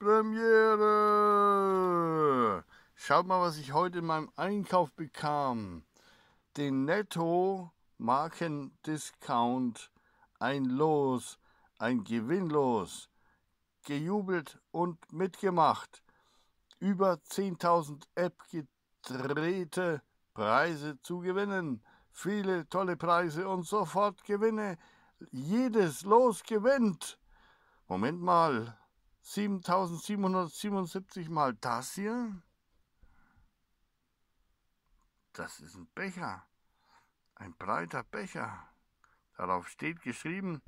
Premiere! Schaut mal, was ich heute in meinem Einkauf bekam. Den Netto Markendiscount. Ein Los, ein Gewinnlos. Gejubelt und mitgemacht. Über 10.000 App gedrehte Preise zu gewinnen. Viele tolle Preise und sofort Gewinne. Jedes Los gewinnt. Moment mal, 7777 mal das hier. Das ist ein Becher. Ein breiter Becher. Darauf steht geschrieben,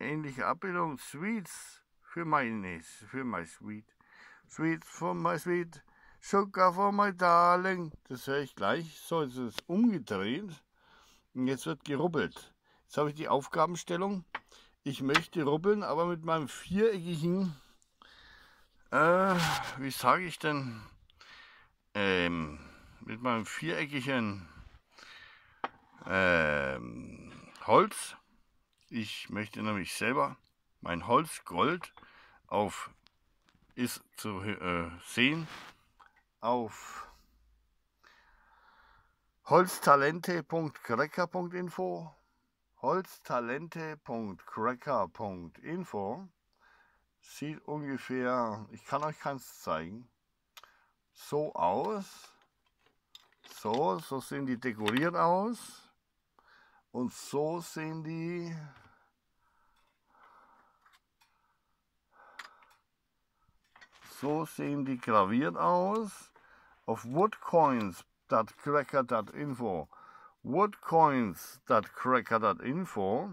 ähnliche Abbildung, Sweets für Mayonnaise, für my sweet. Sweets for my sweet, sugar for my darling. Das höre ich gleich. So, jetzt ist es umgedreht. Und jetzt wird gerubbelt. Jetzt habe ich die Aufgabenstellung. Ich möchte rubbeln, aber mit meinem viereckigen, äh, wie sage ich denn, ähm, mit meinem viereckigen ähm, Holz. Ich möchte nämlich selber mein Holzgold auf ist zu äh, sehen auf holztalente.grecker.info holztalente.cracker.info sieht ungefähr, ich kann euch keins zeigen, so aus. So, so sehen die dekoriert aus. Und so sehen die So sehen die graviert aus. Auf woodcoins.cracker.info woodcoins.cracker.info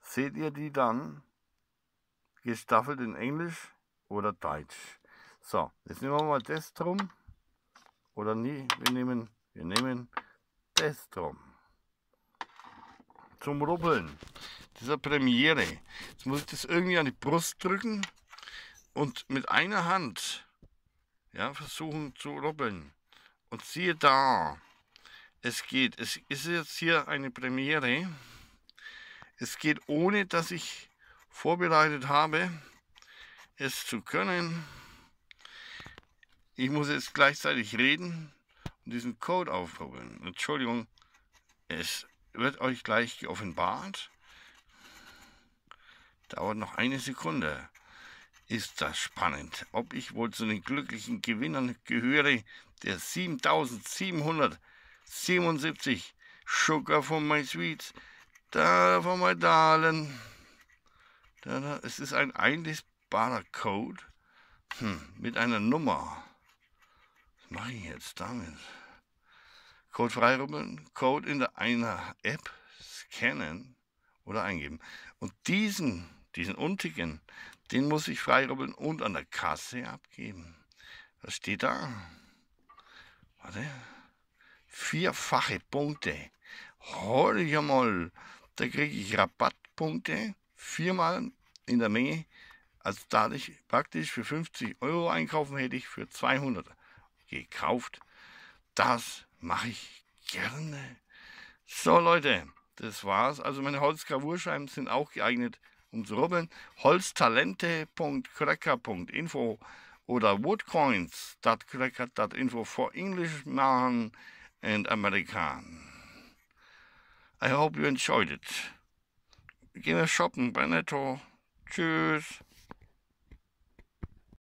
seht ihr die dann gestaffelt in Englisch oder Deutsch. So, jetzt nehmen wir mal das drum. Oder nie, wir nehmen, wir nehmen das drum. Zum Rubbeln. Dieser Premiere. Jetzt muss ich das irgendwie an die Brust drücken und mit einer Hand ja, versuchen zu rubbeln. Und siehe da, es geht. Es ist jetzt hier eine Premiere. Es geht ohne, dass ich vorbereitet habe, es zu können. Ich muss jetzt gleichzeitig reden und diesen Code aufrubbeln. Entschuldigung, es wird euch gleich geoffenbart. Dauert noch eine Sekunde. Ist das spannend, ob ich wohl zu den glücklichen Gewinnern gehöre, der 7700 77, Sugar von my sweets, da von my darling. Da, da, es ist ein einlesbarer Code hm, mit einer Nummer. Was mache ich jetzt damit? Code freirubbeln, Code in der einer App scannen oder eingeben. Und diesen, diesen Unticken, den muss ich freirubbeln und an der Kasse abgeben. Was steht da? Warte vierfache Punkte. Hol ich einmal, da kriege ich Rabattpunkte, viermal in der Menge. Also dadurch praktisch für 50 Euro einkaufen hätte ich für 200 gekauft. Das mache ich gerne. So Leute, das war's. Also meine Holzgravurscheiben sind auch geeignet, um zu rubbeln. Holztalente.cracker.info oder woodcoins.cracker.info for English machen. and American. I hope you enjoyed it. Gerne shopping, bei Netto. Tschüss.